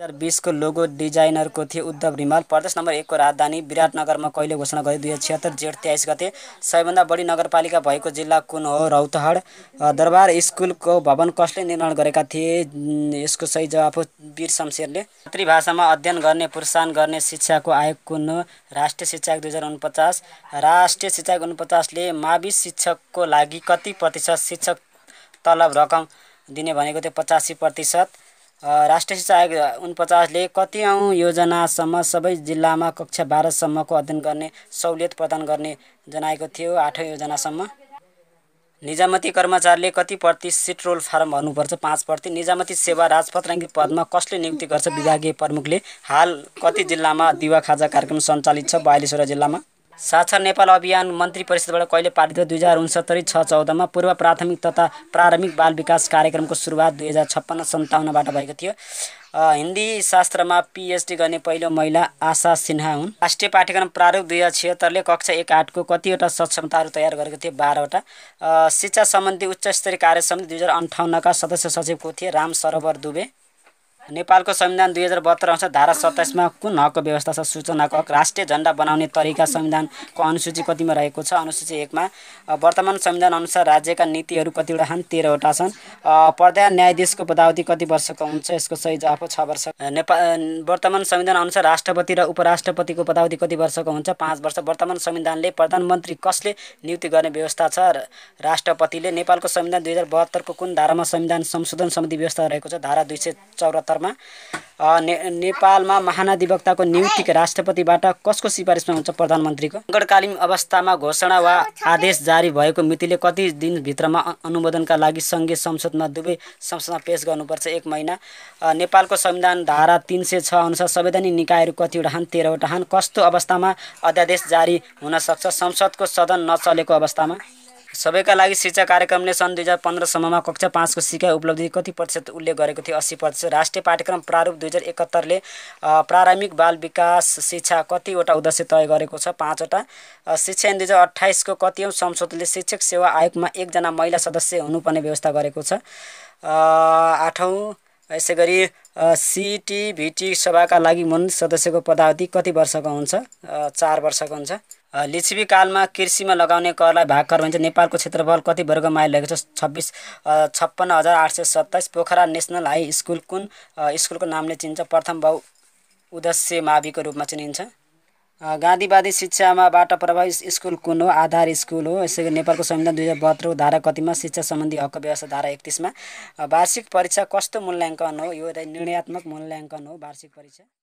हजार बिसको लोगो डिजाइनरको थिए उद्धव रिमाल प्रदेश नम्बर एकको राजधानी विराटनगरमा कहिले घोषणा गरे दुई हजार छिहत्तर जेठ तेइस गते सबैभन्दा बढी नगरपालिका भएको जिल्ला कुन हो रौतहड दरबार स्कुलको भवन कसले निर्माण गरेका थिए यसको सही जवाफ हो वीर शमशेरले मातृभाषामा अध्ययन गर्ने प्रोत्साहन गर्ने शिक्षाको आयोग कुन हो राष्ट्रिय शिक्षा दुई हजार उनपचास राष्ट्रिय शिक्षा आयोग उनपचासले मावि शिक्षकको लागि कति प्रतिशत शिक्षक तलब रकम दिने भनेको थियो पचासी प्रतिशत राष्ट्रिय शिक्षा आयोग उनपचासले कति औँ योजनासम्म सबै जिल्लामा कक्षा बाह्रसम्मको अध्ययन गर्ने सहुलियत प्रदान गर्ने जनाएको थियो आठौँ योजनासम्म निजामती कर्मचारीले कति प्रति सिट रोल फारम भर्नुपर्छ पाँच प्रति निजामती सेवा राजपत्राङ्कित पदमा कसले नियुक्ति गर्छ विभागीय प्रमुखले हाल कति जिल्लामा दिवा खाजा कार्यक्रम सञ्चालित छ बयालिसवटा जिल्लामा साक्षर नेपाल अभियान मन्त्री परिषदबाट कहिले पारित दुई हजार उन्सत्तरी छ चौधमा पूर्व प्राथमिक तथा प्रारम्भिक बाल विकास कार्यक्रमको सुरुवात दुई हजार छप्पन्न सन्ताउन्नबाट भएको थियो हिन्दी शास्त्रमा पिएचडी गर्ने पहिलो महिला आशा सिन्हा हुन् राष्ट्रिय पाठ्यक्रम प्रारूप दुई हजार छिहत्तरले कक्षा एक आठको कतिवटा सक्षमताहरू तयार गरेको थियो बाह्रवटा शिक्षा सम्बन्धी उच्च स्तरीय कार्य समिति दुई हजार अन्ठाउन्नका सदस्य सचिवको थिए राम सरोवर दुबे नेपालको संविधान दुई हजार बहत्तर अनुसार धारा सत्ताइसमा कुन हकको व्यवस्था छ सूचनाको हक राष्ट्रिय झन्डा बनाउने तरिका संविधानको अनुसूची कतिमा रहेको छ अनुसूची एकमा वर्तमान संविधान अनुसार राज्यका नीतिहरू कतिवटा छन् तेह्रवटा छन् प्रधान न्यायाधीशको पदावधि कति वर्षको हुन्छ यसको सही जवाफ छ वर्ष नेपाल वर्तमान संविधान अनुसार राष्ट्रपति र उपराष्ट्रपतिको पदावधि कति वर्षको हुन्छ पाँच वर्ष वर्तमान संविधानले प्रधानमन्त्री कसले नियुक्ति गर्ने व्यवस्था छ राष्ट्रपतिले नेपालको संविधान दुई हजार बहत्तरको कुन धारामा संविधान संशोधन सम्बन्धी व्यवस्था रहेको छ धारा दुई सय चौरात्तर ने नेपालमा महानाधिवक्ताको नियुक्ति राष्ट्रपतिबाट कसको सिफारिसमा हुन्छ प्रधानमन्त्रीको सङ्कटकालीन अवस्थामा घोषणा वा आदेश जारी भएको मितिले कति दिनभित्रमा अनुमोदनका लागि सङ्घीय संसदमा दुवै संसदमा पेस गर्नुपर्छ एक महिना नेपालको संविधान धारा तिन सय छ अनुसार संवैधानिक निकायहरू कतिवटा हान तेह्रवटा छन् कस्तो अवस्थामा अध्यादेश जारी हुनसक्छ संसदको सदन नचलेको अवस्थामा सबैका लागि शिक्षा कार्यक्रमले सन् दुई हजार पन्ध्रसम्ममा कक्षा पाँचको सिकाइ उपलब्धि कति प्रतिशत उल्लेख गरेको थियो अस्सी प्रतिशत राष्ट्रिय पाठ्यक्रम प्रारूप दुई हजार एकहत्तरले प्रारम्भिक बाल विकास शिक्षा कतिवटा उद्देश्य तय गरेको छ पाँचवटा शिक्षा दुई हजार अठाइसको कतियौँ संसदले शिक्षक सेवा आयोगमा एकजना महिला सदस्य हुनुपर्ने व्यवस्था गरेको छ आठौँ यसै गरी सिटिभिटी सभाका लागि मन सदस्यको पदावधि कति वर्षको हुन्छ चार वर्षको हुन्छ लिच्छवी कालमा कृषिमा लगाउने करलाई भागकर भन्छ नेपालको क्षेत्रफल कति वर्ग माइल रहेको छ छब्बिस छप्पन्न हजार आठ सय सत्ताइस पोखरा नेसनल हाई स्कुल कुन स्कुलको नामले चिन्छ प्रथम बहु उद्देश्य माविको रूपमा चिनिन्छ गान्धीवादी शिक्षामाबाट प्रभावित स्कुल कुन हो आधार स्कुल हो यसै गरी नेपालको संविधान दुई हजार बहत्तर धारा कतिमा शिक्षा सम्बन्धी हक व्यवस्था धारा एकतिसमा वार्षिक परीक्षा कस्तो मूल्याङ्कन हो यो निर्णयात्मक मूल्याङ्कन हो वार्षिक परीक्षा